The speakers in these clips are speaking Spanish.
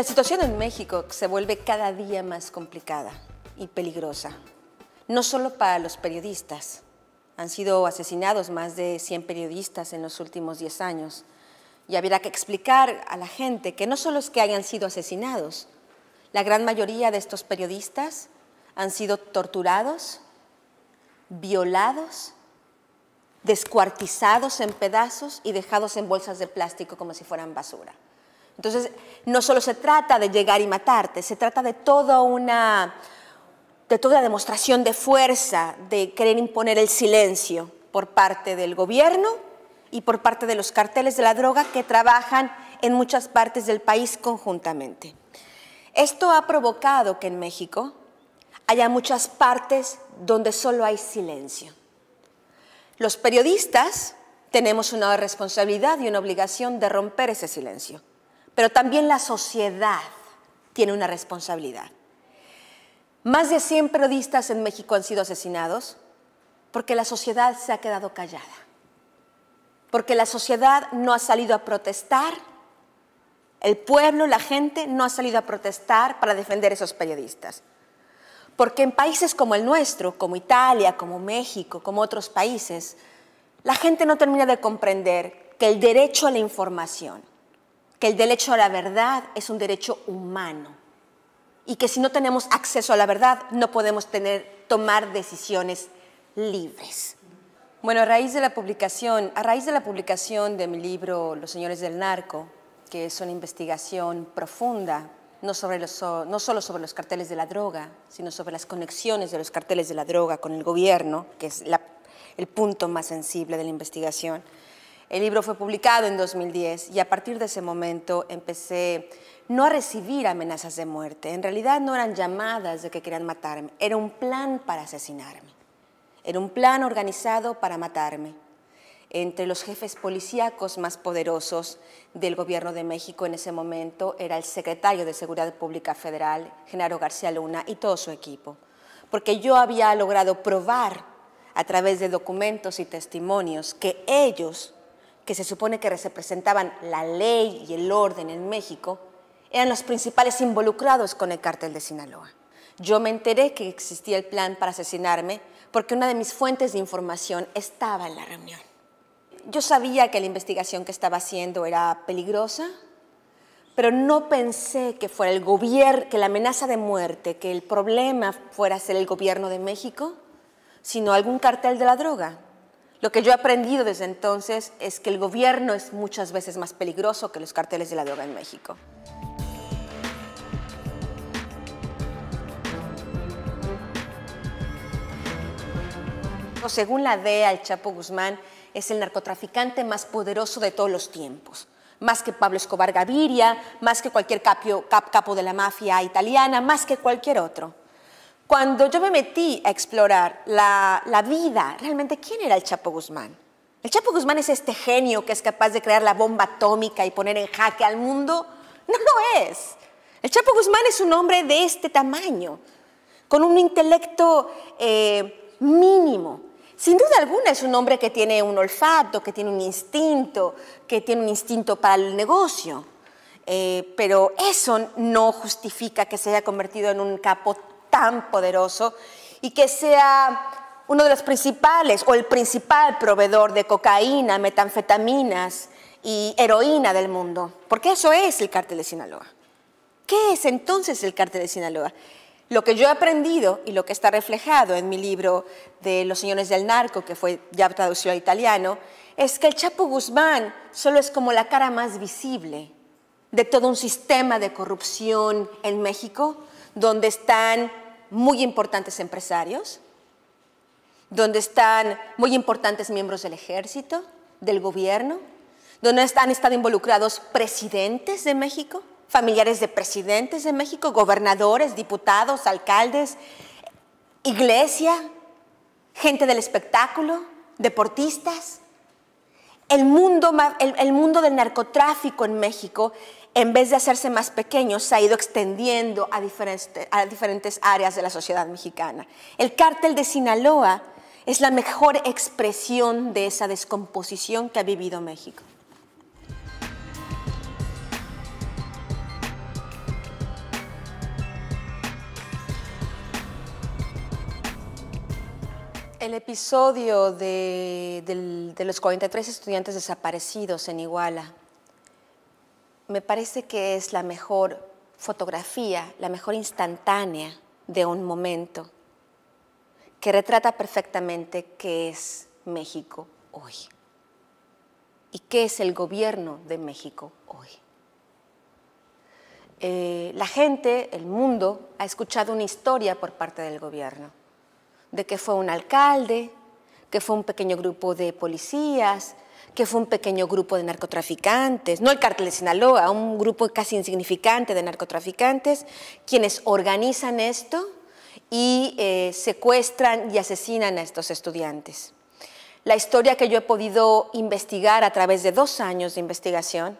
La situación en México se vuelve cada día más complicada y peligrosa, no solo para los periodistas. Han sido asesinados más de 100 periodistas en los últimos 10 años. Y habría que explicar a la gente que no solo los que hayan sido asesinados, la gran mayoría de estos periodistas han sido torturados, violados, descuartizados en pedazos y dejados en bolsas de plástico como si fueran basura. Entonces, no solo se trata de llegar y matarte, se trata de toda una, de toda demostración de fuerza, de querer imponer el silencio por parte del gobierno y por parte de los carteles de la droga que trabajan en muchas partes del país conjuntamente. Esto ha provocado que en México haya muchas partes donde solo hay silencio. Los periodistas tenemos una responsabilidad y una obligación de romper ese silencio pero también la sociedad tiene una responsabilidad. Más de 100 periodistas en México han sido asesinados porque la sociedad se ha quedado callada, porque la sociedad no ha salido a protestar, el pueblo, la gente no ha salido a protestar para defender a esos periodistas. Porque en países como el nuestro, como Italia, como México, como otros países, la gente no termina de comprender que el derecho a la información, que el derecho a la verdad es un derecho humano y que si no tenemos acceso a la verdad no podemos tener, tomar decisiones libres. Bueno, a raíz de la publicación, a raíz de la publicación de mi libro Los señores del narco, que es una investigación profunda, no, sobre no solo sobre los carteles de la droga, sino sobre las conexiones de los carteles de la droga con el gobierno, que es el punto más sensible de la investigación. El libro fue publicado en 2010 y a partir de ese momento empecé no a recibir amenazas de muerte. En realidad no eran llamadas de que querían matarme, era un plan para asesinarme. Era un plan organizado para matarme entre los jefes policíacos más poderosos del gobierno de México en ese momento era el secretario de Seguridad Pública Federal, Genaro García Luna, y todo su equipo. Porque yo había logrado probar a través de documentos y testimonios que ellos que se supone que representaban la ley y el orden en México, eran los principales involucrados con el cártel de Sinaloa. Yo me enteré que existía el plan para asesinarme porque una de mis fuentes de información estaba en la reunión. Yo sabía que la investigación que estaba haciendo era peligrosa, pero no pensé que fuera el gobierno, que la amenaza de muerte, que el problema fuera ser el gobierno de México, sino algún cartel de la droga, lo que yo he aprendido desde entonces es que el gobierno es muchas veces más peligroso que los carteles de la droga en México. Según la DEA, el Chapo Guzmán es el narcotraficante más poderoso de todos los tiempos. Más que Pablo Escobar Gaviria, más que cualquier capo de la mafia italiana, más que cualquier otro. Cuando yo me metí a explorar la, la vida, realmente, ¿quién era el Chapo Guzmán? El Chapo Guzmán es este genio que es capaz de crear la bomba atómica y poner en jaque al mundo. No lo es. El Chapo Guzmán es un hombre de este tamaño, con un intelecto eh, mínimo. Sin duda alguna es un hombre que tiene un olfato, que tiene un instinto, que tiene un instinto para el negocio. Eh, pero eso no justifica que se haya convertido en un capo poderoso y que sea uno de los principales o el principal proveedor de cocaína, metanfetaminas y heroína del mundo. Porque eso es el cártel de Sinaloa. ¿Qué es entonces el cártel de Sinaloa? Lo que yo he aprendido y lo que está reflejado en mi libro de Los Señores del Narco, que fue ya traducido al italiano, es que el Chapo Guzmán solo es como la cara más visible de todo un sistema de corrupción en México, donde están muy importantes empresarios, donde están muy importantes miembros del ejército, del gobierno, donde han estado involucrados presidentes de México, familiares de presidentes de México, gobernadores, diputados, alcaldes, iglesia, gente del espectáculo, deportistas. El mundo, mundo del narcotráfico en México en vez de hacerse más pequeños, se ha ido extendiendo a, a diferentes áreas de la sociedad mexicana. El cártel de Sinaloa es la mejor expresión de esa descomposición que ha vivido México. El episodio de, de, los 43 estudiantes desaparecidos en Iguala me parece que es la mejor fotografía, la mejor instantánea de un momento que retrata perfectamente qué es México hoy y qué es el gobierno de México hoy. Eh, la gente, el mundo, ha escuchado una historia por parte del gobierno, de que fue un alcalde, que fue un pequeño grupo de policías, que fue un pequeño grupo de narcotraficantes, no el cártel de Sinaloa, un grupo casi insignificante de narcotraficantes, quienes organizan esto y eh, secuestran y asesinan a estos estudiantes. La historia que yo he podido investigar a través de dos años de investigación,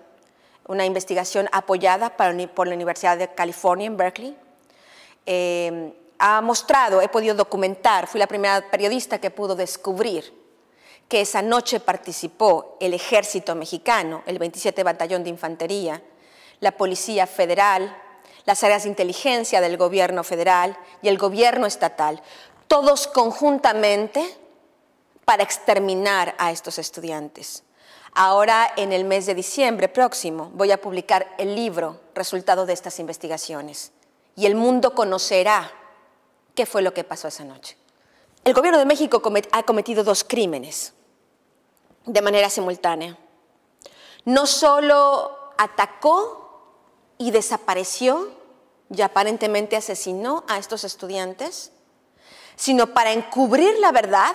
una investigación apoyada por la Universidad de California en Berkeley, eh, ha mostrado, he podido documentar, fui la primera periodista que pudo descubrir que esa noche participó el ejército mexicano, el 27 Batallón de Infantería, la Policía Federal, las áreas de inteligencia del gobierno federal y el gobierno estatal, todos conjuntamente para exterminar a estos estudiantes. Ahora, en el mes de diciembre próximo, voy a publicar el libro resultado de estas investigaciones y el mundo conocerá qué fue lo que pasó esa noche. El gobierno de México ha cometido dos crímenes de manera simultánea. No solo atacó y desapareció y aparentemente asesinó a estos estudiantes, sino para encubrir la verdad,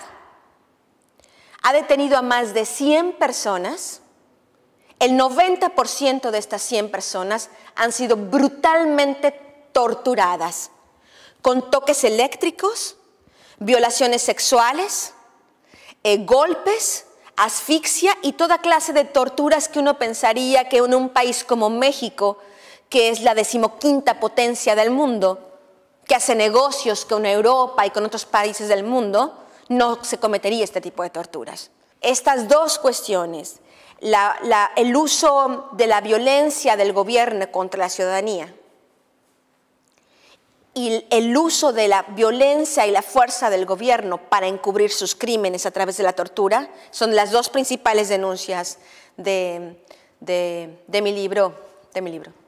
ha detenido a más de 100 personas. El 90% de estas 100 personas han sido brutalmente torturadas, con toques eléctricos, violaciones sexuales, eh, golpes, asfixia y toda clase de torturas que uno pensaría que en un país como México, que es la decimoquinta potencia del mundo, que hace negocios con Europa y con otros países del mundo, no se cometería este tipo de torturas. Estas dos cuestiones, el uso de la violencia del gobierno contra la ciudadanía y el uso de la violencia y la fuerza del gobierno para encubrir sus crímenes a través de la tortura son las dos principales denuncias de, mi libro. De mi libro.